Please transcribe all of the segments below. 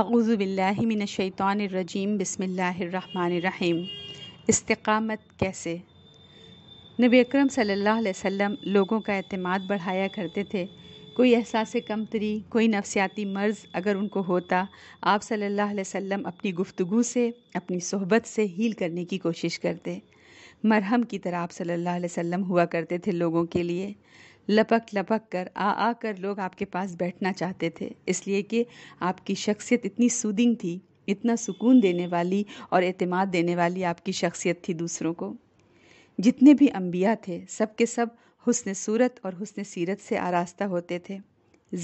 अऊज़बिल्लिमिनशैतरजीम बसमीम इस्तकामत कैसे नबी अकरम सल्लल्लाहु अलैहि वसल्लम लोगों का अतमाद बढ़ाया करते थे कोई एहसास कमतरी कोई नफसियाती मर्ज़ अगर उनको होता आप सल्लल्लाहु अलैहि वसल्लम अपनी गुफ्तगु से अपनी सोहबत से हील करने की कोशिश करते मरहम की तरह आप सल्लल्लाहु अलैहि वसल्लम हुआ करते थे लोगों के लिए लपक लपक कर आ आ कर लोग आपके पास बैठना चाहते थे इसलिए कि आपकी शख्सियत इतनी सूदिंग थी इतना सुकून देने वाली और अतमाद देने वाली आपकी शख्सियत थी दूसरों को जितने भी अम्बिया थे सब के सब हसन सूरत और हसन सीरत से आरास्ता होते थे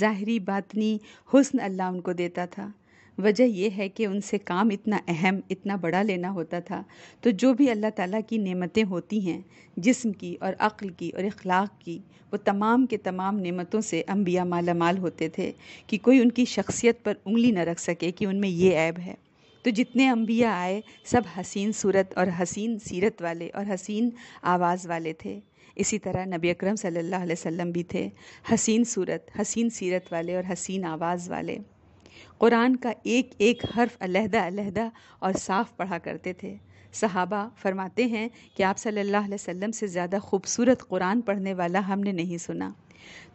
ज़ाहरी बातनी हुसन अल्लाह उनको देता था वजह यह है कि उनसे काम इतना अहम इतना बड़ा लेना होता था तो जो भी अल्लाह ताला की नेमतें होती हैं जिस्म की और अक्ल की और अखलाक की वो तमाम के तमाम नेमतों से अम्बिया माला माल होते थे कि कोई उनकी शख्सियत पर उंगली न रख सके कि उनमें ये ऐब है तो जितने अम्बिया आए सब हसीन सूरत और हसीन सीरत वाले और हसीन आवाज़ वाले थे इसी तरह नबी अकरम सल्लल्लाहु अलैहि वसल्लम भी थे हसीन सूरत हसीन सीरत वाले और हसीन आवाज़ वाले कुरान का एक एक हर्फ अलहदा अलहदा और साफ़ पढ़ा करते थे सहाबा फरमाते हैं कि आप सल्लल्लाहु अलैहि वसल्लम से ज़्यादा खूबसूरत कुरान पढ़ने वाला हमने नहीं सुना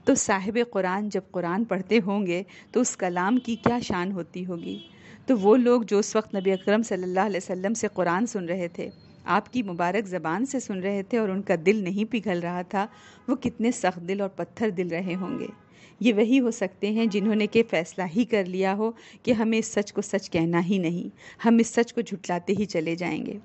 तो साहिब कुरान जब कुरान पढ़ते होंगे तो उस कलाम की क्या शान होती होगी तो वो लोग जो उस वक्त नबी अकरम सल्लल्लाहु अलैहि वसल्लम से कुरान सुन रहे थे आपकी मुबारक ज़बान से सुन रहे थे और उनका दिल नहीं पिघल रहा था वो कितने सख्त दिल और पत्थर दिल रहे होंगे ये वही हो सकते हैं जिन्होंने के फैसला ही कर लिया हो कि हमें इस सच को सच कहना ही नहीं हम इस सच को झुटलाते ही चले जाएंगे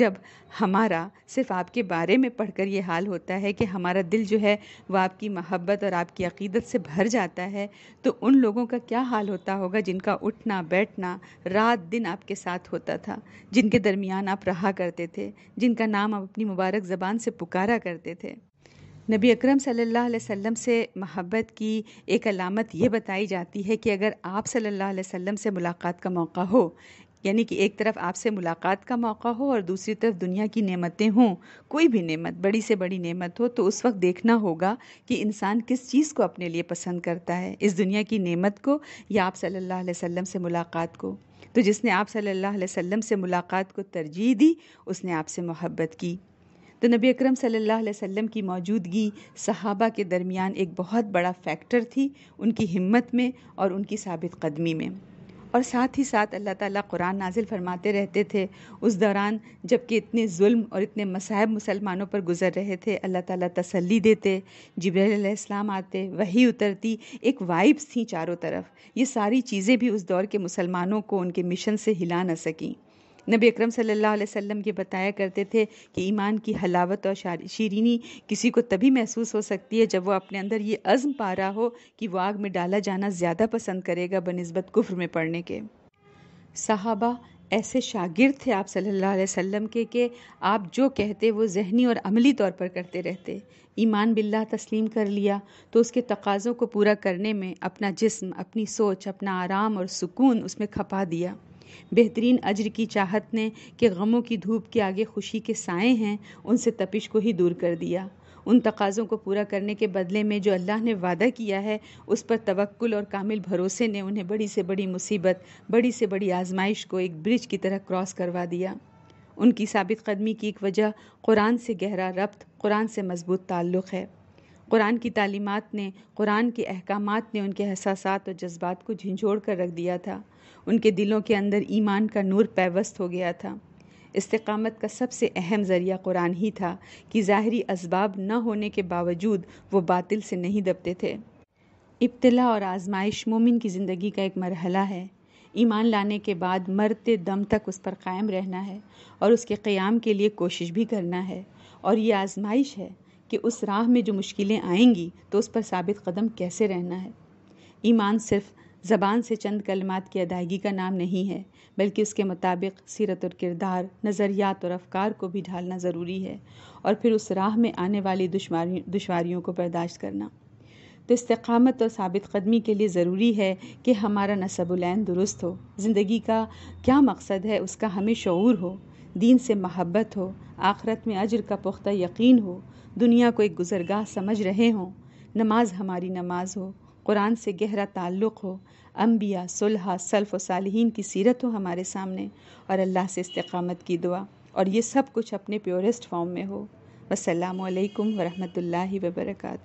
जब हमारा सिर्फ आपके बारे में पढ़कर ये हाल होता है कि हमारा दिल जो है वह आपकी महब्बत और आपकी अकीदत से भर जाता है तो उन लोगों का क्या हाल होता होगा जिनका उठना बैठना रात दिन आपके साथ होता था जिनके दरमियान आप रहा करते थे जिनका नाम आप अपनी मुबारक ज़बान से पुकारा करते थे नबी अकरम सल्लल्लाहु अलैहि वसल्लम से महब्बत की एक अलामत ये बताई जाती है कि अगर आप सल्लल्लाहु अलैहि वसल्लम से मुलाकात का मौका हो यानी कि एक तरफ आपसे मुलाकात का मौका हो और दूसरी तरफ दुनिया की नेमतें हों कोई भी नेमत बड़ी से बड़ी नेमत हो तो उस वक्त देखना होगा कि इंसान किस चीज़ को अपने लिए पसंद करता है इस दुनिया की नेमत को या आप सल्लल्लाहु अलैहि वसल्लम से मुलाकात को तो जिसने आप सल्लल्लाहु अलैहि वसल्लम से मुलाकात को तरजीह दी उसने आपसे मोहब्बत की तो नबी अकरम सल्लल्लाहु अलैहि वसल्लम की मौजूदगी सहाबा के दरमियान एक बहुत बड़ा फैक्टर थी उनकी हिम्मत में और उनकी साबित कदमी में और साथ ही साथ अल्लाह ताला कुरान नाजिल फरमाते रहते थे उस दौरान जबकि इतने जुल्म और इतने मसाहब मुसलमानों पर गुजर रहे थे अल्लाह ताला तसल्ली देते जबराम आते वही उतरती एक वाइब्स थी चारों तरफ ये सारी चीज़ें भी उस दौर के मुसलमानों को उनके मिशन से हिला न सकें नबी अकरम सल्लल्लाहु अलैहि वसल्लम ये बताया करते थे कि ईमान की हलावत और शीरीनी किसी को तभी महसूस हो सकती है जब वो अपने अंदर ये अज़म पा रहा हो कि वो आग में डाला जाना ज़्यादा पसंद करेगा बनस्बत कुफ्र में पढ़ने के साहबा ऐसे शागिर थे आप सल्लल्लाहु अलैहि वसल्लम के कि आप जो कहते वो जहनी और अमली तौर पर करते रहते ईमान बिल्ला तस्लीम कर लिया तो उसके तकाज़ों को पूरा करने में अपना जिस्म अपनी सोच अपना आराम और सुकून उसमें खपा दिया बेहतरीन अजर की चाहत ने कि गमों की धूप के आगे खुशी के साए हैं उनसे तपिश को ही दूर कर दिया उन तकाज़ों को पूरा करने के बदले में जो अल्लाह ने वादा किया है उस पर तवक्ल और कामिल भरोसे ने उन्हें बड़ी से बड़ी मुसीबत बड़ी से बड़ी आजमाइश को एक ब्रिज की तरह क्रॉस करवा दिया उनकी साबित कदमी की एक वजह कुरान से गहरा रब्त कुरान से मजबूत ताल्लुक़ है कुरान की तालीमत ने कुरान के अहकाम ने उनके एहसास और जज्बात को झिझोड़ कर रख दिया था उनके दिलों के अंदर ईमान का नूर पैवस्त हो गया था इस्तकामत का सबसे अहम ज़रिया कुरान ही था कि ज़ाहरी इसबाब न होने के बावजूद वो बातिल से नहीं दबते थे इब्तला और आजमाइश मोमिन की ज़िंदगी का एक मरहला है ईमान लाने के बाद मरते दम तक उस पर कायम रहना है और उसके क़्याम के लिए कोशिश भी करना है और ये आजमाइश है कि उस राह में जो मुश्किलें आएंगी तो उस पर साबित कदम कैसे रहना है ईमान सिर्फ ज़बान से चंद कलमात की अदायगी का नाम नहीं है बल्कि उसके मुताबिक सीरत और किरदार नज़रियात और अफकार को भी ढालना ज़रूरी है और फिर उस राह में आने वाली दुश्वारी दुश्वारियों को बर्दाश्त करना तो इस्तकामत और साबित कदमी के लिए ज़रूरी है कि हमारा नसबुलैन दुरुस्त हो ज़िंदगी का क्या मकसद है उसका हमें शूर हो दीन से महब्बत हो आखरत में अजर का पुख्ता यकीन हो दुनिया को एक गुजरगाह समझ रहे हों नमाज हमारी नमाज हो कुरान से गहरा ताल्लुक़ हो अम्बिया सुलहा सल्फ़ व सालहीन की सीरत हो हमारे सामने और अल्लाह से इस्तकामत की दुआ और ये सब कुछ अपने प्योरेस्ट फॉर्म में हो वसलम वरहमल वर्का